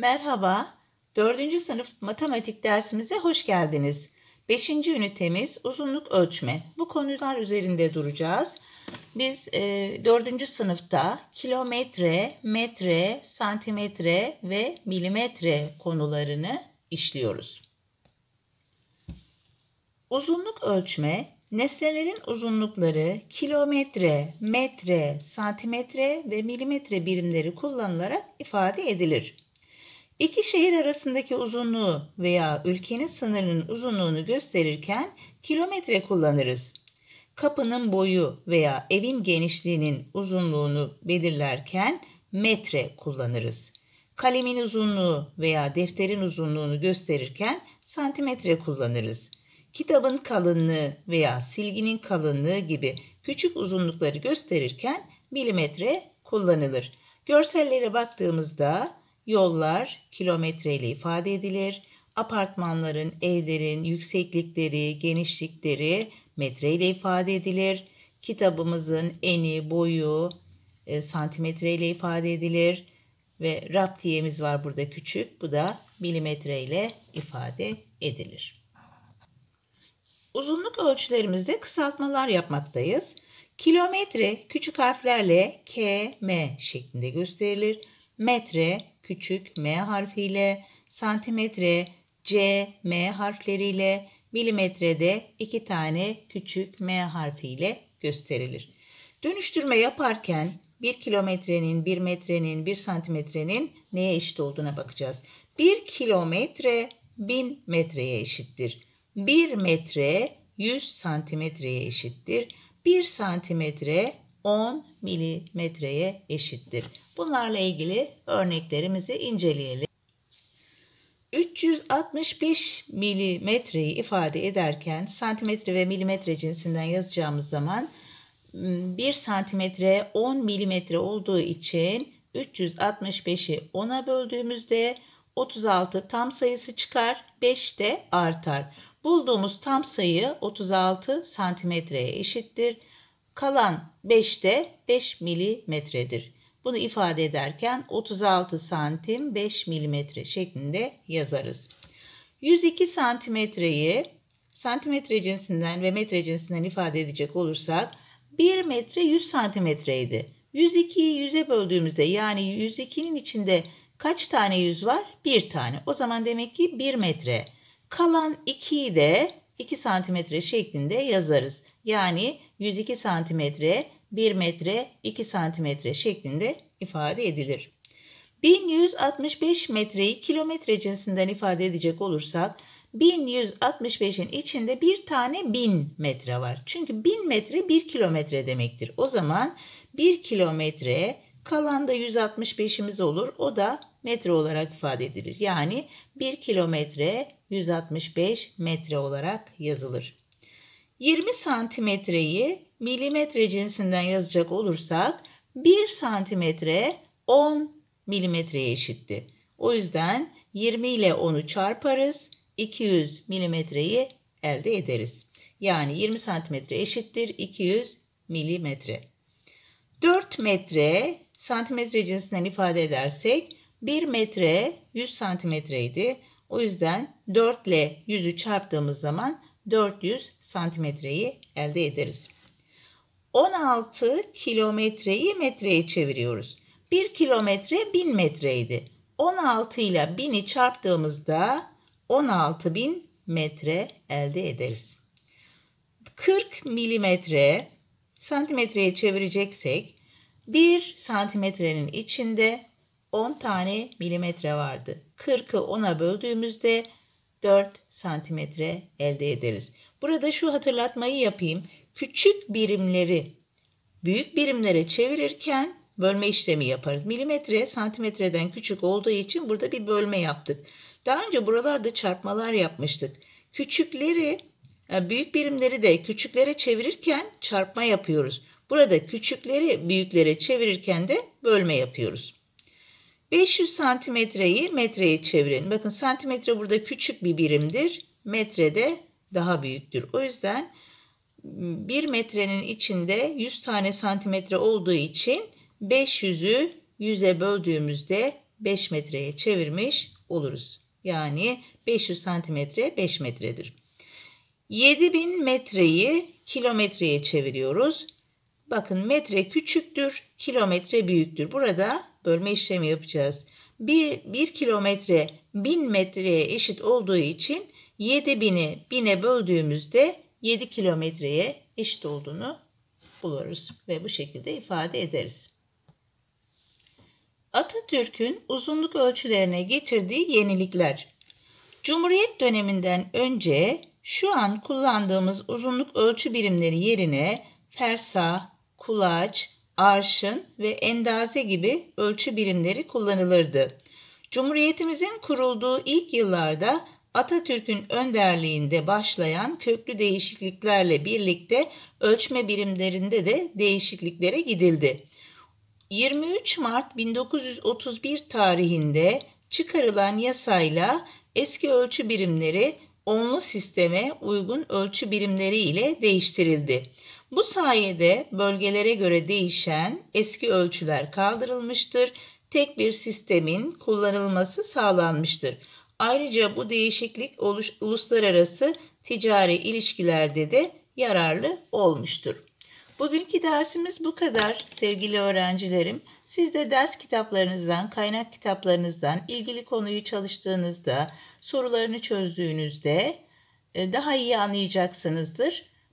Merhaba, 4. sınıf matematik dersimize hoş geldiniz. 5. ünitemiz uzunluk ölçme. Bu konular üzerinde duracağız. Biz e, 4. sınıfta kilometre, metre, santimetre ve milimetre konularını işliyoruz. Uzunluk ölçme, nesnelerin uzunlukları kilometre, metre, santimetre ve milimetre birimleri kullanılarak ifade edilir. İki şehir arasındaki uzunluğu veya ülkenin sınırının uzunluğunu gösterirken kilometre kullanırız. Kapının boyu veya evin genişliğinin uzunluğunu belirlerken metre kullanırız. Kalemin uzunluğu veya defterin uzunluğunu gösterirken santimetre kullanırız. Kitabın kalınlığı veya silginin kalınlığı gibi küçük uzunlukları gösterirken milimetre kullanılır. Görsellere baktığımızda Yollar kilometreyle ifade edilir. Apartmanların, evlerin yükseklikleri, genişlikleri metreyle ifade edilir. Kitabımızın eni, boyu e, santimetreyle ifade edilir. Ve raptiyemiz var burada küçük. Bu da milimetreyle ifade edilir. Uzunluk ölçülerimizde kısaltmalar yapmaktayız. Kilometre küçük harflerle KM şeklinde gösterilir. Metre küçük m harfiyle, santimetre c, m harfleriyle, milimetrede iki tane küçük m harfiyle gösterilir. Dönüştürme yaparken 1 kilometrenin, 1 metrenin, 1 santimetrenin neye eşit olduğuna bakacağız. 1 kilometre 1000 metreye eşittir. 1 metre 100 santimetreye eşittir. 1 santimetre 10 milimetreye eşittir. Bunlarla ilgili örneklerimizi inceleyelim. 365 milimetreyi ifade ederken santimetre ve milimetre cinsinden yazacağımız zaman 1 ıı, santimetre 10 milimetre olduğu için 365'i 10'a böldüğümüzde 36 tam sayısı çıkar 5 de artar. Bulduğumuz tam sayı 36 santimetreye eşittir. Kalan 5'te 5 milimetredir. Bunu ifade ederken 36 santim 5 milimetre şeklinde yazarız. 102 santimetreyi santimetre cinsinden ve metre cinsinden ifade edecek olursak 1 metre 100 santimetreydi. 102'yi 100'e böldüğümüzde yani 102'nin içinde kaç tane yüz var? 1 tane. O zaman demek ki 1 metre. Kalan 2'yi de 2 santimetre şeklinde yazarız yani 102 santimetre 1 metre 2 santimetre şeklinde ifade edilir. 1165 metreyi kilometre cinsinden ifade edecek olursak 1165'in içinde bir tane 1000 metre var. Çünkü 1000 metre 1 kilometre demektir. O zaman 1 kilometre kalan da 165'imiz olur. O da metre olarak ifade edilir. Yani 1 kilometre 165 metre olarak yazılır. 20 santimetreyi milimetre cinsinden yazacak olursak 1 santimetre 10 milimetreye eşitti. O yüzden 20 ile 10'u çarparız. 200 milimetreyi elde ederiz. Yani 20 santimetre eşittir 200 milimetre. 4 metre santimetre cinsinden ifade edersek 1 metre 100 santimetreydi. O yüzden 4 ile 100'ü çarptığımız zaman 400 santimetreyi elde ederiz. 16 kilometreyi metreye çeviriyoruz. 1 kilometre 1000 metreydi. 16 ile 1000'i çarptığımızda 16.000 metre elde ederiz. 40 milimetre santimetreye çevireceksek 1 santimetrenin içinde 10 tane milimetre vardı. 40'ı 10'a böldüğümüzde 4 santimetre elde ederiz. Burada şu hatırlatmayı yapayım. Küçük birimleri büyük birimlere çevirirken bölme işlemi yaparız. Milimetre santimetreden küçük olduğu için burada bir bölme yaptık. Daha önce buralarda çarpmalar yapmıştık. Küçükleri, e, büyük birimleri de küçüklere çevirirken çarpma yapıyoruz. Burada küçükleri büyüklere çevirirken de bölme yapıyoruz. 500 santimetreyi metreye çevirin. Bakın santimetre burada küçük bir birimdir. Metrede daha büyüktür. O yüzden 1 metrenin içinde 100 tane santimetre olduğu için 500'ü 100'e böldüğümüzde 5 metreye çevirmiş oluruz. Yani 500 santimetre 5 metredir. 7000 metreyi kilometreye çeviriyoruz. Bakın metre küçüktür, kilometre büyüktür. Burada bölme işlemi yapacağız. 1, 1 kilometre 1000 metreye eşit olduğu için 7000'i 1000'e böldüğümüzde 7 kilometreye eşit olduğunu buluruz ve bu şekilde ifade ederiz. Atatürk'ün uzunluk ölçülerine getirdiği yenilikler. Cumhuriyet döneminden önce şu an kullandığımız uzunluk ölçü birimleri yerine fersa, kulaç, arşın ve endaze gibi ölçü birimleri kullanılırdı. Cumhuriyetimizin kurulduğu ilk yıllarda Atatürk'ün önderliğinde başlayan köklü değişikliklerle birlikte ölçme birimlerinde de değişikliklere gidildi. 23 Mart 1931 tarihinde çıkarılan yasayla eski ölçü birimleri onlu sisteme uygun ölçü birimleri ile değiştirildi. Bu sayede bölgelere göre değişen eski ölçüler kaldırılmıştır. Tek bir sistemin kullanılması sağlanmıştır. Ayrıca bu değişiklik oluş, uluslararası ticari ilişkilerde de yararlı olmuştur. Bugünkü dersimiz bu kadar sevgili öğrencilerim. Siz de ders kitaplarınızdan, kaynak kitaplarınızdan ilgili konuyu çalıştığınızda, sorularını çözdüğünüzde e, daha iyi anlayacaksınızdır.